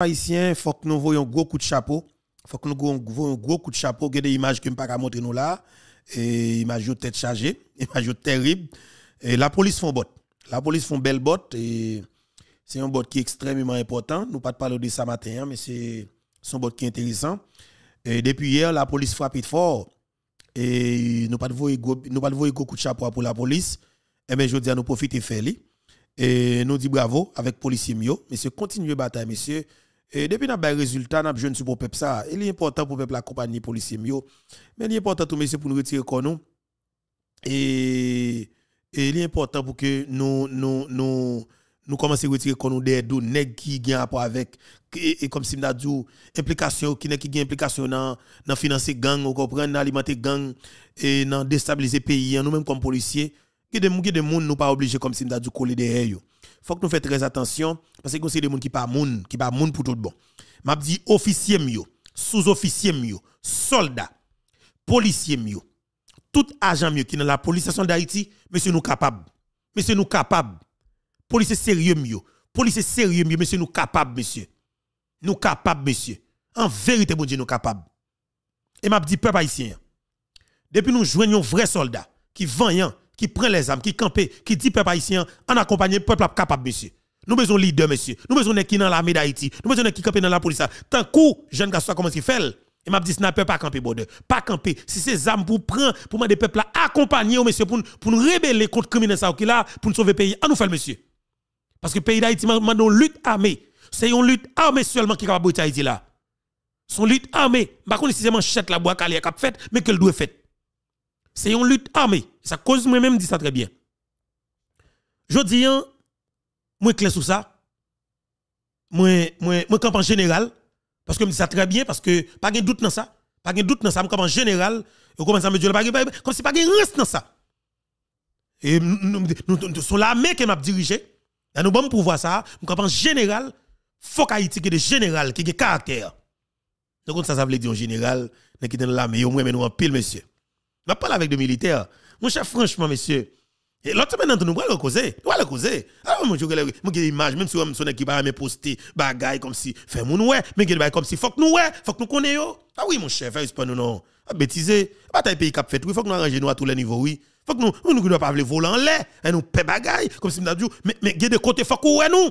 Haïtiens, il faut que nous voyons un gros coup de chapeau. Il faut que nous voyions un gros coup de chapeau. Il y a des images que ne peux pas montrer nous là. Et images de tête chargée, images terribles. Et la police font botte. La police font belle botte. Et c'est un bot qui est extrêmement important. Nous ne parlons pas de ça matin, hein, mais c'est son bot qui est intéressant. Et depuis hier, la police frappe fort. Et nous pas de pas de coup de chapeau pour la police. Et eh bien, je dis à nous profiter faire Et nous dit bravo avec policier Mio. Monsieur, continuez bataille, monsieur. Et depuis que résultat, nous avons jeune pour peuple. Ça. Il est important pour le peuple accompagner les policiers. Mais il est important pour nous retirer le Et, et il est important pour que nous, nous, nous, nous à retirer le des deux qui ont rapport avec, et, comme si nous dit, implication, qui ont qui implication dans, dans financer gang, dans alimenter gang, et dans déstabiliser le pays. Hein, nous-mêmes, comme policiers, il y a des gens nous pas obligés comme si nous du coller derrière eux. Faut que nous fassions très attention parce que c'est des gens qui pas moun, qui pas moun pour tout bon. M'a dit officier mieux, sous-officier mieux, soldat, policier mieux, Tout agent mieux qui dans la police nationale d'Haïti, monsieur nous capable. Monsieur nous capable. Police sérieux mieux. Police sérieux mieux, monsieur nous capable monsieur. Nous capable monsieur. En vérité bon Dieu nous capable. Et m'a dit peuple haïtien. Depuis nous joignons vrai soldat qui vaillant qui prend les armes, qui campe, qui dit peuple haïtien, en accompagne peuple capable, monsieur. Nous besoin leader, monsieur. Nous besoin les qui dans l'armée d'Haïti. Nous besoin de qui camper dans la police. Tant coup, jeune garçon, comment à fait? il m'a dit, sniper, pas camper, border. Pas camper. Si ces armes pour prendre, pour des peuples accompagner, monsieur, pour, nous rébeller contre criminels, pour nous sauver le pays, à nous faire, monsieur. Parce que le pays d'Haïti, maintenant, une lutte armée. C'est une lutte armée seulement qui est capable de Haïti là. Son lutte armée. sais pas si c'est manchette la boîte qui a fait, mais qu'elle doit faire c'est une lutte armée. Ça cause moi-même dit ça très bien. Je dis, hein, moi clair sur ça. Moi, moi, moi camp en général. Parce que je dis ça très bien, parce que pas de doute dans ça. Pas de doute dans ça. Je camp en général. Je commence à me dire, bah, comme si pas de reste dans ça. Et nous, nous, sont l'armée qui m'a dirigé. Dans nos bon pouvoir ça. Je camp en général. Faut qu'Haïti ait des général qui est des caractères. Donc, ça, ça veut dire en général. Nous qui dans l'armée, au moins, nous en pile, monsieur. Je parle avec des militaires. Mon cher, franchement, monsieur, l'autre maintenant, nous le causer. Nous le causer. Alors, ah, moi, j'ai une image, même si on équipe qui va me poster, comme si, fait mon ouais, mais comme si, faut nous ouais, faut nous Ah oui, mon cher, fais pas nous non. Ah, bataille pays cap fait, oui, faut que nous arrangions nous à tous les niveaux, oui. Faut que nous, nous ne devons pas voler en l'air, et nous paie bagaille, comme si nous mais, mais, des nous.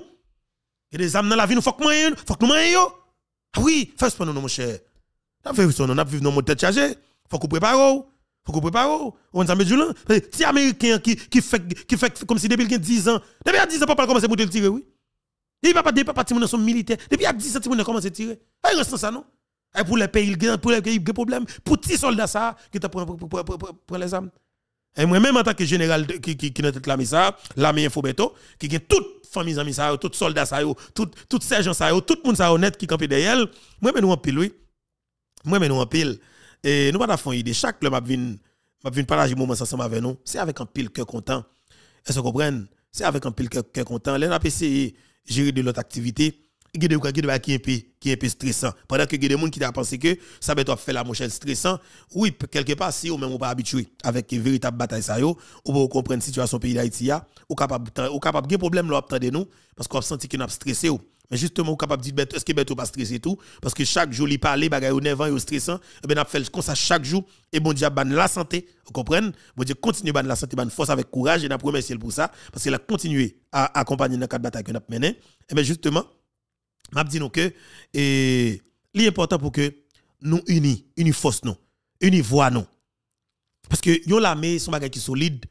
la vie, nous, faut que nous, faut nous, ah oui, fais pas nous non, mon Nous faut qu'on prépare. Oh. On s'en met du lent. Eh, si Américain qui, qui, fait, qui fait comme si depuis 10 ans, depuis 10 ans, papa commencé à le tirer, oui. Il va pas partir dans son militaire. Depuis 10 ans, il commence à tirer. Il eh, reste ça, non? Et eh, pour les pays, pour les pays, problème. Pour petits soldats, ça, qui pour prend les armes. Et moi-même, en tant que général qui, qui, qui tête l'armée, ça, l'armée Infobeto, qui a toute famille, amis, ça, tout soldat, ça, tout, tout sergent, ça, tout le monde, ça, honnête, qui campe derrière, moi, mais nous en pile, oui. Moi, mais nous en pile. Et nous fait fond idée. Chaque club m'a vu m'a venu partager moment ensemble avec nous. C'est avec un pile cœur content. Est-ce que vous comprenez C'est avec un pile cœur content. les on a gérer de l'autre activité. Il y a des gens qui est un peu stressant. Pendant que il y a des gens qui pensent pensé que ça va être fait la mochelle stressant. Oui, quelque part, si on n'est pas habitué avec une véritable bataille, ça yo, ou vous la situation du pays d'Haïti, ou capable de problème là, de nous, parce qu'on senti qu'on a stressé. Mais justement, vous capable de dire, ben, est-ce que bête ben, ou pas stressé tout? Parce que chaque jour, il parle, bagaille et nerveux, stressant. et eh bien, fait comme ça chaque jour. Et bon Dieu, ban la santé. Vous comprenez? Bon Dieu, continue ban la santé, ban force avec courage. Et on remercie pour ça. Parce qu'il a continué à accompagner dans quatre bataille que nous avons et eh bien, justement, m'a dit que, c'est important pour que nous unis, unis force nous, unis voix nous. Parce que, yon l'armée, son bagage qui solide.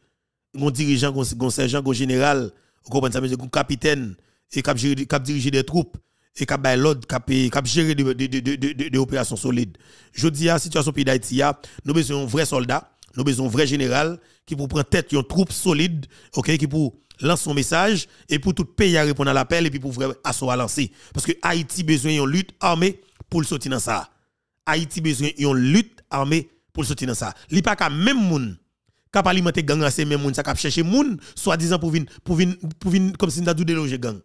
mon dirigeant, gon sergent, gon général. Vous comprenez ça? Gon capitaine et cap diriger des troupes et qui a l'ordre cap cap gérer des opérations solides je dis à la situation pays d'Haïti nous besoin un vrai soldat nous besoin de vrai général qui pour prendre tête une troupe solide qui pour lancer son message et pour tout pays à répondre à l'appel et puis pour vrai à lancer parce que Haïti besoin une lutte armée pour le sortir dans ça Haïti besoin une lutte armée pour le sortir dans ça a pas qu'à même monde cap alimenter gang ces même qui ça cherché chercher gens, soi-disant pour venir pour venir pour venir comme si nous déloger gang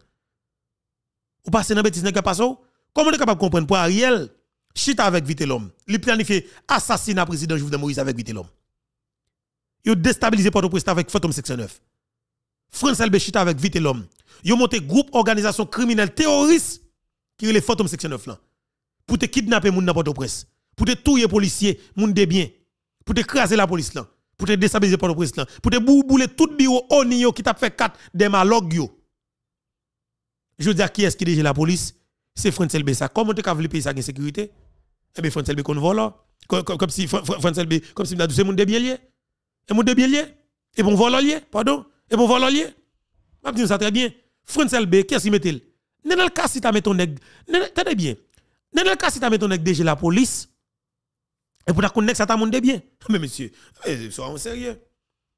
ou passez dans bêtise nèg passo comment on est capable de comprendre pour Ariel chita avec vite l'homme il planifié assassinat président de Moïse avec vite l'homme il déstabilisé Port-au-Prince avec Phantom 9 France LB chita avec vite l'homme il monté groupe organisation criminelle terroriste qui est les Phantom 69. là pour te kidnapper moun dans Port-au-Prince pour te tuer policier moun de pour te craser la police là pour te déstabiliser Port-au-Prince là pour te boubouler tout bureau qui t'a fait 4 des je veux dire, qui est-ce qui dirige la police C'est Francel ça. Comment tu as vu le pays ça en sécurité Eh bien, Francel B qu'on vole. Comme si Francel B, comme si c'est mon débielier. Et mon débielier. Et mon vololier, pardon. Et mon vololier. Je dire ça très bien. Francel B, est ce qui met-il pas le cas si tu mis ton nez Tenez bien. pas le cas si tu mis ton nez déjà la police. Et pour ta connexion, ça t'a monté bien. Mais monsieur, sois en sérieux.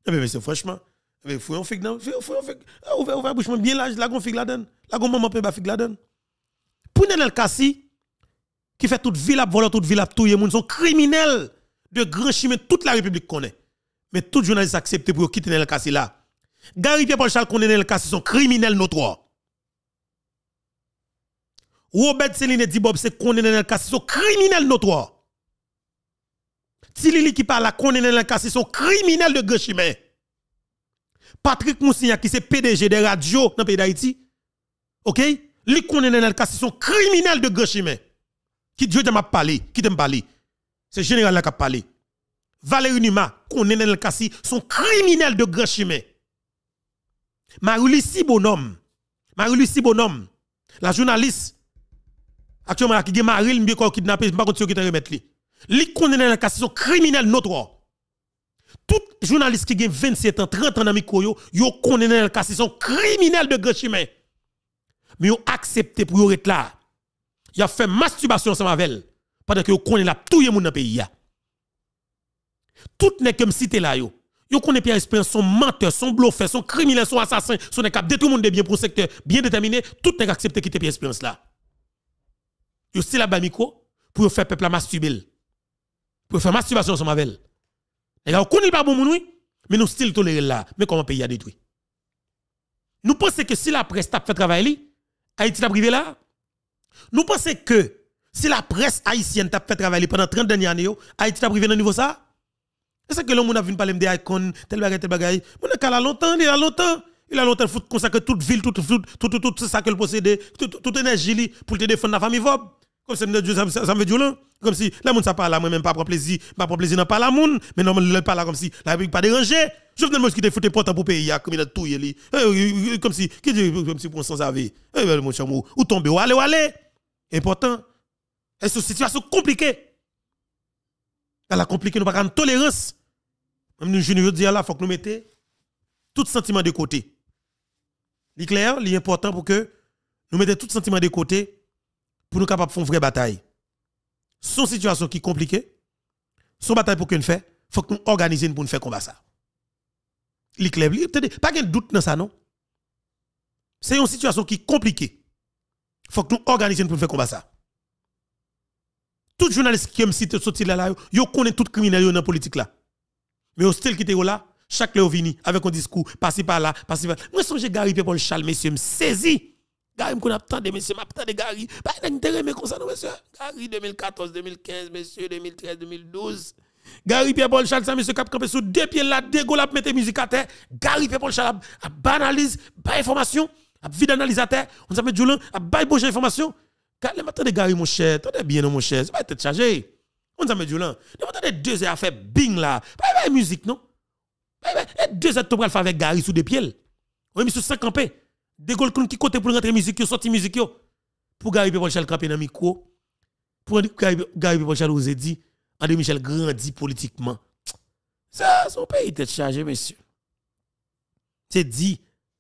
Mais eh monsieur, franchement. Mais faut on fait non, faut on fait. On va bien là, la config la donne. La gon maman peut pas fig la donne. Pour Nenel Kassi qui fait toute ville à voler toute ville à touyer ils sont criminels de grand chemin toute la République connaît. Mais tout journaliste accepté pour quitter Nenel Kassi là. Gary Pierre Paul connaît Nenel Kassi sont criminels notoires. Robert Céline Dibob c'est connaît Nenel Kassi sont criminels notoires. Tilili qui parle à connaît Nenel Kassi sont criminels de grand chemin. Patrick Moussignac, qui est PDG des radios dans le pays d'Haïti, ok? Lui connaît Nenel Kassi, son criminel de grand chemin Qui Dieu m'a parlé, qui t'aime parlé. C'est général qui a parlé. Valérie Numa connaît Nenel Kassi, son criminel de grand chemin Marie-Lucie Bonhomme, Marie-Lucie Bonhomme, la journaliste, actuellement qui est Marie mieux qu'on kidnappé, je ne sais pas si qui remettre les Lui connaît Nenel Kassi, son criminel notoire. Tout journaliste qui a 27 ans, 30 ans dans micro, yo connaît les cas, ils sont criminels de grand chemin. Mais ont accepté pour être là. Ils ont fait masturbation ensemble avec elle pendant que vous connaissez la tout le monde dans le pays. Tout n'est que cité là. Yo. Yo connaît Pierre Espérance, son menteur, son bluffeur, son criminel, son assassin, son cap de tout le monde de bien pour secteur bien déterminé, tout n'est accepté quitter Pierre Espérance là. Yo c'est la pour faire peuple la masturber. Pour faire masturbation ensemble avec elle. Les a aucun pas bon moun, oui. Mais nous still tolérons là. Mais comment pays a détruit? Nous pensons que si la presse a fait travail, Haïti t'a privé là. Nous pensons que si la presse haïtienne a fait travail pendant 30 dernières années, Haïti t'a privé dans niveau ça. ce que l'homme a vu parler de icon, tel bagage, tel Il Mon a longtemps, il a longtemps. Il a longtemps consacré toute ville, toute tout, tout, tout, ça que le possède, toute énergie pour te défendre la famille Vob. Comme si ça me Comme si la monde ça parle, moi même pas prendre plaisir, pas prendre plaisir dans pas la monde, mais non, le parle comme si la République pas dérangée. Jovenel Moïse qui te foutu portant pour payer, comme il a tout li. Euh, euh, euh, comme si, qui dit, comme si pour sans avis. Eh mon ou tomber, ou allez ou est Important. que c'est une situation compliquée. Elle a compliqué, nous pas grande tolérance. Même nous, je dis là, faut que nous mettons tout sentiment de côté. L'éclair, l'important pour que nous mettions tout sentiment de côté pour nous capables de faire une vraie bataille. Son situation qui est compliquée, son bataille pour qu'on fait, faut que nous organisions pour nous faire combat ça. L'éclair, pas de doute dans ça, non? C'est une situation qui est compliquée. Il Faut que nous organisions pour nous faire combat ça. Tout journaliste qui aime citer sorti là là, yo connaît tout criminel dans la politique là. Mais au style qui était là, chaque le vini avec un discours, passé par là, passé par là. Moi, songe Gary Paul Charles, messieurs, me saisi Gary, qu'on de monsieur, m'attendait Gary. Bah, il a mais comme monsieur. Gary 2014, 2015, monsieur, 2013, 2012. Gary Pierre-Paul Charles, monsieur, cap campé sous deux pieds là, goulap mette musique à terre. Gary Pierre-Paul Charles, à banalise, pas information, a vide analysateur. On s'appelle Julien, a bail bonne information. Gary, de Gary, mon cher. Tendez bien, mon cher. C'est pas être chargé On s'appelle Julien. T'as deux heures à faire bing là. Pas bah, musique, non? Bah, deux heures, tu faire avec Gary sous deux pieds. Oui, monsieur, 5. De Gaulle qui côté pour rentrer musique, yo sorti musique yo. Pour Gary Pépochal campé dans micro. Pour Gary Pépochal vous dit, André Michel grandit politiquement. Ça, son pays était chargé, monsieur. C'est dit,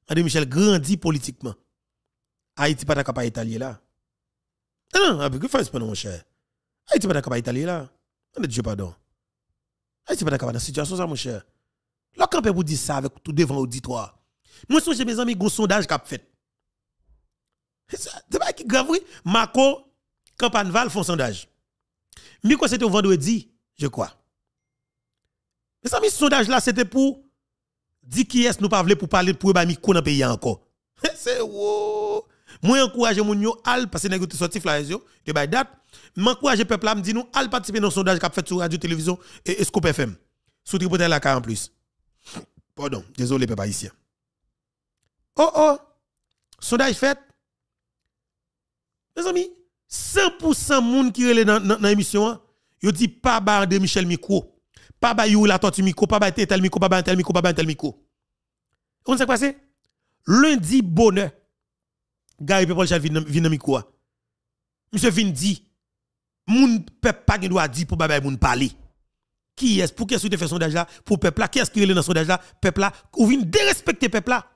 André Michel grandit politiquement. Haïti pas capable italien là. Non, non, que mon cher. Haïti pas capable italien là. Non, Dieu pardon. Haïti pas capable dans situation ça mon cher. Le campé vous dit ça avec tout devant auditoire. Moi, suis mes amis, gros sondage qu'a fait. C'est pas qui grave, oui. Marco, Campanval font sondage. quoi c'était vendredi, je crois. Mes amis, ce sondage là, c'était pour dire qui est-ce nous pas pour parler pour les amis qu'on a payé encore. C'est wow. Moi, encourage mon yo, al, parce que nous sommes la radio, de by date. M'encourage peuple là, me dit nous, al participer dans le sondage qu'a fait sur Radio Télévision et, Scoop FM. Sous tribunal la en plus. Pardon, désolé, peuple haïtien. Oh oh, sondage fait. Mes amis, 100% moun qui relè dans l'émission, hein, yo dit pas bar de Michel Micro. Pas bar you la tortue Micro, pas bar tel Micro, pas bar tel Micro, pas bar tel Micro. On quoi c'est? Lundi bonheur. Gary Pepol Chal vient dans Micro. Hein. Monsieur vient dit, moun peuple pas gen droit dire pour moun parler. Qui est-ce pour qui est-ce que fait sondage là pour peuple là? Qui est-ce qui est dans sondage là? Peuple là, ou Vin dérespecter peuple là?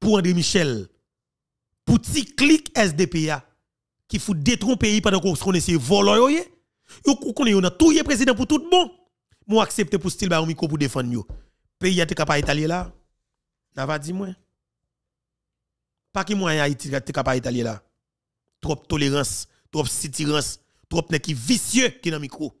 pour André Michel, pour petit clic SDPA qui fout détruire pays pendant qu'on se de voler, yo connaissez, on a tout le président pour tout bon. Moi accepté pour style ba micro pour défendre yo. Pays a été capable d'aller là. N'a pas dit moi. Pas qui moyen Haïti été capable là. Trop tolérance, trop citirance, trop vicieux qui vicieux qui dans micro.